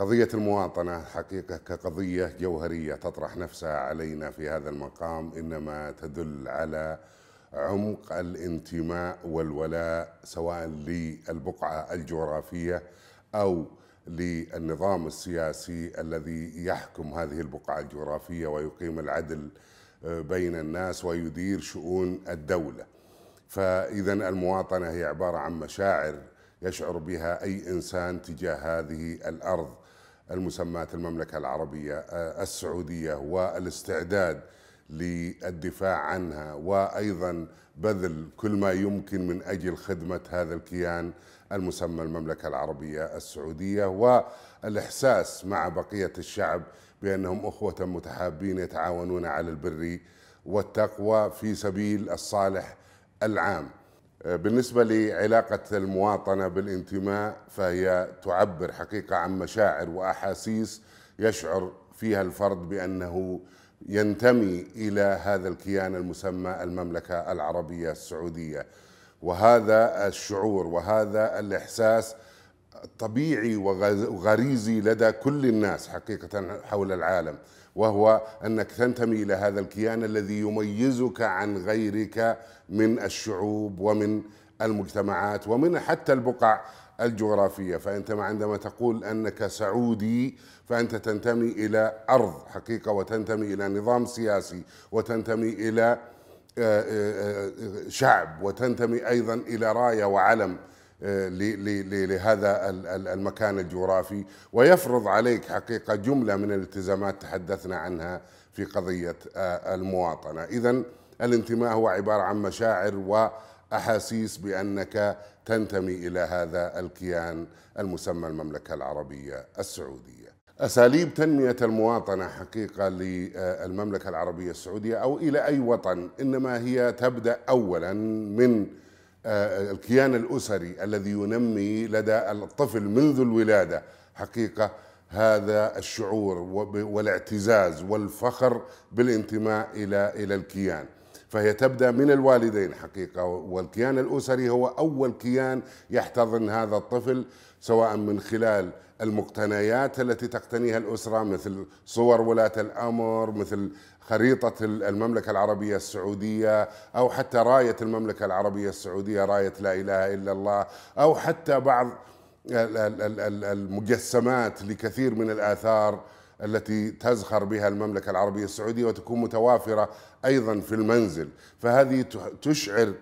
قضية المواطنة حقيقة كقضية جوهرية تطرح نفسها علينا في هذا المقام إنما تدل على عمق الانتماء والولاء سواء للبقعة الجغرافية أو للنظام السياسي الذي يحكم هذه البقعة الجغرافية ويقيم العدل آه، بين الناس ويدير شؤون الدولة فإذا المواطنة هي عبارة عن مشاعر يشعر بها أي إنسان تجاه هذه الأرض المسمات المملكة العربية آه، السعودية والاستعداد للدفاع عنها وأيضا بذل كل ما يمكن من أجل خدمة هذا الكيان المسمى المملكة العربية السعودية والإحساس مع بقية الشعب بأنهم أخوة متحابين يتعاونون على البر والتقوى في سبيل الصالح العام آه، بالنسبة لعلاقة المواطنة بالانتماء فهي تعبر حقيقة عن مشاعر وأحاسيس يشعر فيها الفرد بأنه ينتمي إلى هذا الكيان المسمى المملكة العربية السعودية وهذا الشعور وهذا الإحساس طبيعي وغريزي لدى كل الناس حقيقة حول العالم وهو أنك تنتمي إلى هذا الكيان الذي يميزك عن غيرك من الشعوب ومن المجتمعات ومن حتى البقع الجغرافية فأنت عندما تقول أنك سعودي فأنت تنتمي إلى أرض حقيقة وتنتمي إلى نظام سياسي وتنتمي إلى آه، آه، آه، شعب وتنتمي أيضا إلى راية وعلم لهذا المكان الجغرافي ويفرض عليك حقيقة جملة من الالتزامات تحدثنا عنها في قضية آه، المواطنة إذا الانتماء هو عبارة عن مشاعر وأحاسيس بأنك تنتمي إلى هذا الكيان المسمى المملكة العربية السعودية أساليب تنمية المواطنة حقيقة للمملكة العربية السعودية أو إلى أي وطن إنما هي تبدأ أولا من آه، الكيان الاسري الذي ينمي لدى الطفل منذ الولاده حقيقه هذا الشعور والاعتزاز والفخر بالانتماء الى الى الكيان فهي تبدا من الوالدين حقيقه والكيان الاسري هو اول كيان يحتضن هذا الطفل سواء من خلال المقتنيات التي تقتنيها الاسره مثل صور ولاه الامر مثل خريطة المملكة العربية السعودية أو حتى راية المملكة العربية السعودية راية لا إله إلا الله أو حتى بعض المجسمات لكثير من الآثار التي تزخر بها المملكة العربية السعودية وتكون متوافرة أيضا في المنزل فهذه تشعر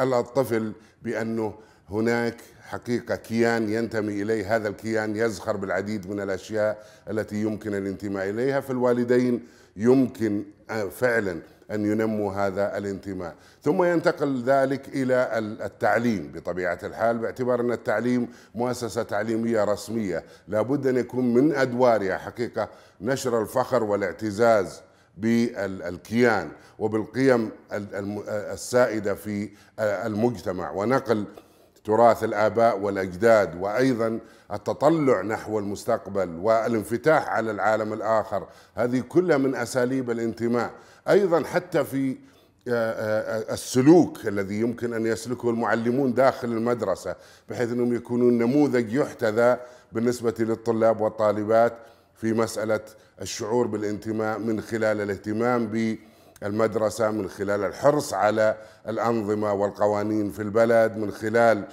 الطفل بأنه هناك حقيقة كيان ينتمي إليه هذا الكيان يزخر بالعديد من الأشياء التي يمكن الانتماء إليها فالوالدين يمكن آه، فعلا أن ينموا هذا الانتماء ثم ينتقل ذلك إلى التعليم بطبيعة الحال باعتبار أن التعليم مؤسسة تعليمية رسمية لابد أن يكون من أدوارها حقيقة نشر الفخر والاعتزاز بالكيان وبالقيم السائدة في المجتمع ونقل تراث الآباء والأجداد وأيضا التطلع نحو المستقبل والانفتاح على العالم الآخر هذه كلها من أساليب الانتماء أيضا حتى في آه، آه، السلوك الذي يمكن أن يسلكه المعلمون داخل المدرسة بحيث أنهم يكونون نموذج يحتذى بالنسبة للطلاب والطالبات في مسألة الشعور بالانتماء من خلال الاهتمام المدرسه من خلال الحرص على الانظمه والقوانين في البلد من خلال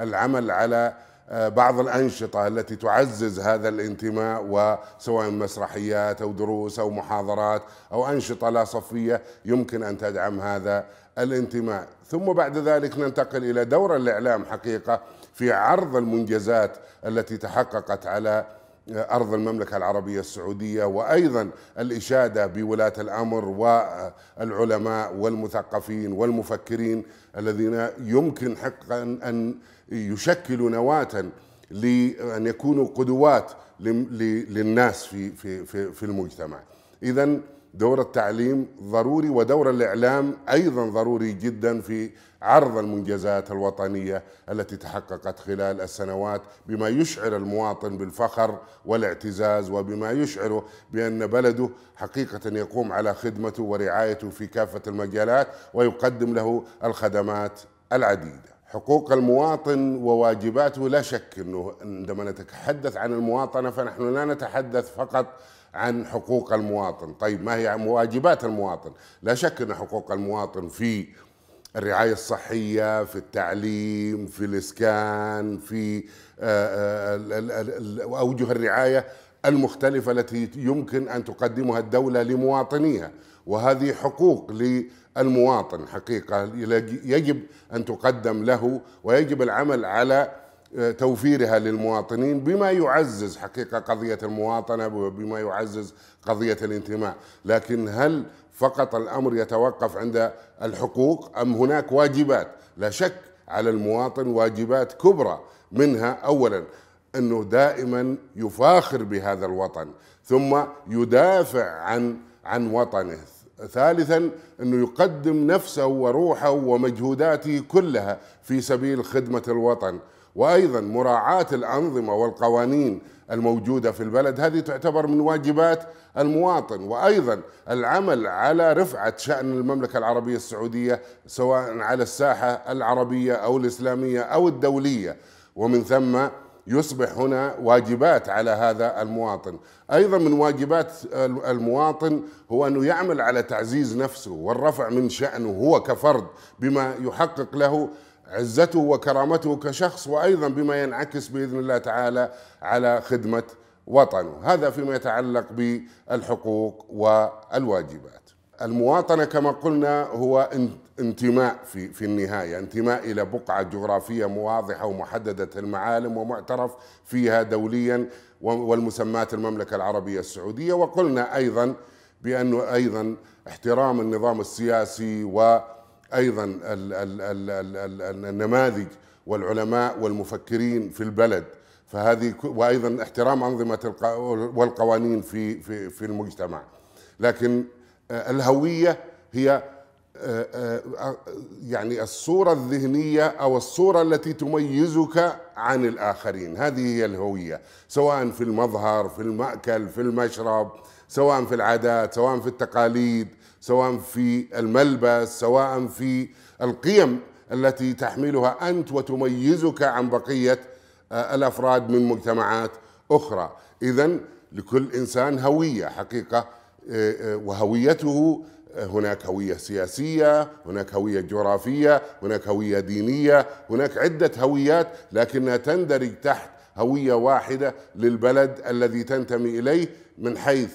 العمل على آه، بعض الأنشطة التي تعزز هذا الانتماء وسواء مسرحيات أو دروس أو محاضرات أو أنشطة لا صفية يمكن أن تدعم هذا الانتماء ثم بعد ذلك ننتقل إلى دور الإعلام حقيقة في عرض المنجزات التي تحققت على أرض المملكة العربية السعودية وأيضا الإشادة بولاة الأمر والعلماء والمثقفين والمفكرين الذين يمكن حقا أن يشكلوا نواة لأن يكونوا قدوات للناس في في في المجتمع إذا دور التعليم ضروري ودور الاعلام ايضا ضروري جدا في عرض المنجزات الوطنيه التي تحققت خلال السنوات بما يشعر المواطن بالفخر والاعتزاز وبما يشعره بان بلده حقيقه يقوم على خدمته ورعايته في كافه المجالات ويقدم له الخدمات العديده. حقوق المواطن وواجباته لا شك انه عندما نتحدث عن المواطنه فنحن لا نتحدث فقط عن حقوق المواطن طيب ما هي واجبات المواطن لا شك أن حقوق المواطن في الرعاية الصحية في التعليم في الإسكان في آه، آه، أوجه الرعاية المختلفة التي يمكن أن تقدمها الدولة لمواطنيها وهذه حقوق للمواطن حقيقة يجب أن تقدم له ويجب العمل على آه، توفيرها للمواطنين بما يعزز حقيقه قضيه المواطنه وبما يعزز قضيه الانتماء، لكن هل فقط الامر يتوقف عند الحقوق ام هناك واجبات؟ لا شك على المواطن واجبات كبرى منها اولا انه دائما يفاخر بهذا الوطن، ثم يدافع عن عن وطنه، ثالثا انه يقدم نفسه وروحه ومجهوداته كلها في سبيل خدمه الوطن. وايضا مراعاه الانظمه والقوانين الموجوده في البلد هذه تعتبر من واجبات المواطن وايضا العمل على رفعه شان المملكه العربيه السعوديه سواء على الساحه العربيه او الاسلاميه او الدوليه ومن ثم يصبح هنا واجبات على هذا المواطن أيضا من واجبات المواطن هو أنه يعمل على تعزيز نفسه والرفع من شأنه هو كفرد بما يحقق له عزته وكرامته كشخص وايضا بما ينعكس باذن الله تعالى على خدمه وطنه، هذا فيما يتعلق بالحقوق والواجبات. المواطنه كما قلنا هو انتماء في في النهايه، انتماء الى بقعه جغرافيه واضحه ومحدده المعالم ومعترف فيها دوليا والمسمات المملكه العربيه السعوديه وقلنا ايضا بانه ايضا احترام النظام السياسي و ايضا النماذج والعلماء والمفكرين في البلد فهذه وايضا احترام انظمه والقوانين في في في المجتمع لكن آه، الهويه هي آه، آه، يعني الصورة الذهنية أو الصورة التي تميزك عن الآخرين هذه هي الهوية سواء في المظهر في المأكل في المشرب سواء في العادات سواء في التقاليد سواء في الملبس سواء في القيم التي تحملها انت وتميزك عن بقيه آه، الافراد من مجتمعات اخرى اذا لكل انسان هويه حقيقه آه، آه، وهويته هناك هويه سياسيه، هناك هويه جغرافيه، هناك هويه دينيه، هناك عده هويات لكنها تندرج تحت هويه واحده للبلد الذي تنتمي اليه من حيث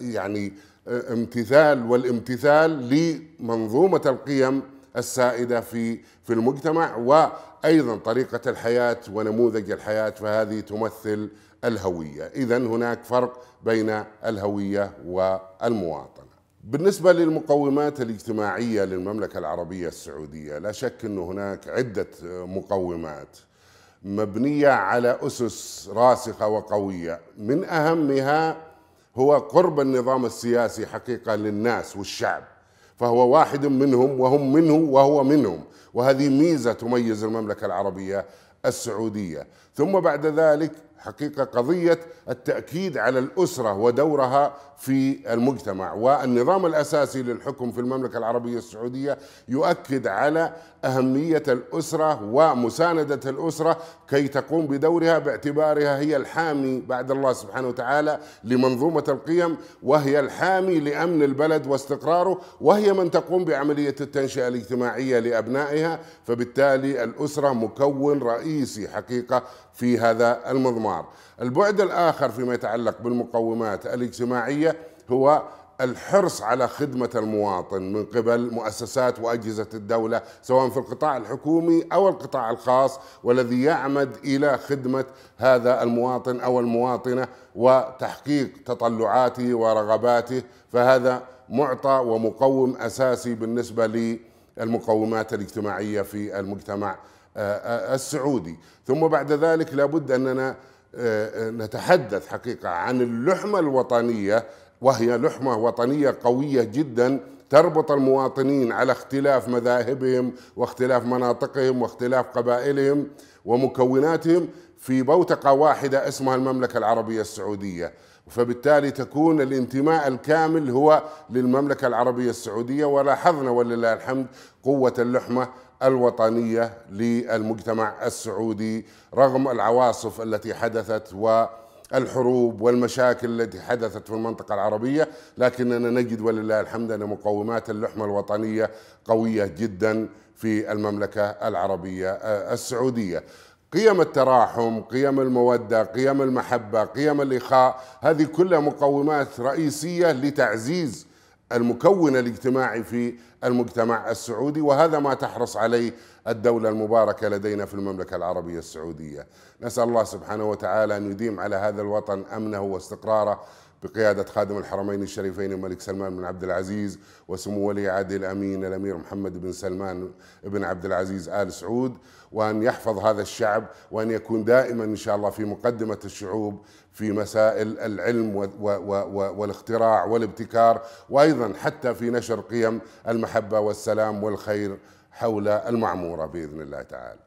يعني امتثال والامتثال لمنظومة القيم السائدة في في المجتمع وأيضا طريقة الحياة ونموذج الحياة فهذه تمثل الهوية إذا هناك فرق بين الهوية والمواطنة بالنسبة للمقومات الاجتماعية للمملكة العربية السعودية لا شك أن هناك عدة مقومات مبنية على أسس راسخة وقوية من أهمها هو قرب النظام السياسي حقيقة للناس والشعب فهو واحد منهم وهم منه وهو منهم وهذه ميزة تميز المملكة العربية السعودية ثم بعد ذلك حقيقة قضية التأكيد على الأسرة ودورها في المجتمع والنظام الأساسي للحكم في المملكة العربية السعودية يؤكد على أهمية الأسرة ومساندة الأسرة كي تقوم بدورها باعتبارها هي الحامي بعد الله سبحانه وتعالى لمنظومة القيم وهي الحامي لأمن البلد واستقراره وهي من تقوم بعملية التنشئة الاجتماعية لأبنائها فبالتالي الأسرة مكون رئيسي حقيقة في هذا المضمار الاستثمار البعد الآخر فيما يتعلق بالمقومات الاجتماعية هو الحرص على خدمة المواطن من قبل مؤسسات وأجهزة الدولة سواء في القطاع الحكومي أو القطاع الخاص والذي يعمد إلى خدمة هذا المواطن أو المواطنة وتحقيق تطلعاته ورغباته فهذا معطى ومقوم أساسي بالنسبة للمقومات الاجتماعية في المجتمع آه، آه، السعودي ثم بعد ذلك لابد أننا نتحدث حقيقة عن اللحمة الوطنية وهي لحمة وطنية قوية جدا تربط المواطنين على اختلاف مذاهبهم واختلاف مناطقهم واختلاف قبائلهم ومكوناتهم في بوتقة واحدة اسمها المملكة العربية السعودية فبالتالي تكون الانتماء الكامل هو للمملكة العربية السعودية ولاحظنا ولله الحمد قوة اللحمة الوطنيه للمجتمع السعودي رغم العواصف التي حدثت و الحروب والمشاكل التي حدثت في المنطقة العربية لكننا نجد ولله الحمد أن مقومات اللحمة الوطنية قوية جدا في المملكة العربية آه، السعودية قيم التراحم قيم المودة قيم المحبة قيم الإخاء هذه كلها مقومات رئيسية لتعزيز المكون الاجتماعي في المجتمع السعودي وهذا ما تحرص عليه الدولة المباركة لدينا في المملكة العربية السعودية نسأل الله سبحانه وتعالى أن يديم على هذا الوطن أمنه واستقراره بقيادة خادم الحرمين الشريفين الملك سلمان بن عبد العزيز وسمو ولي عهده الأمين الأمير محمد بن سلمان بن عبد العزيز آل سعود وأن يحفظ هذا الشعب وأن يكون دائما إن شاء الله في مقدمة الشعوب في مسائل العلم والاختراع والابتكار وأيضا حتى في نشر قيم المحبة والسلام والخير حول المعمورة بإذن الله تعالى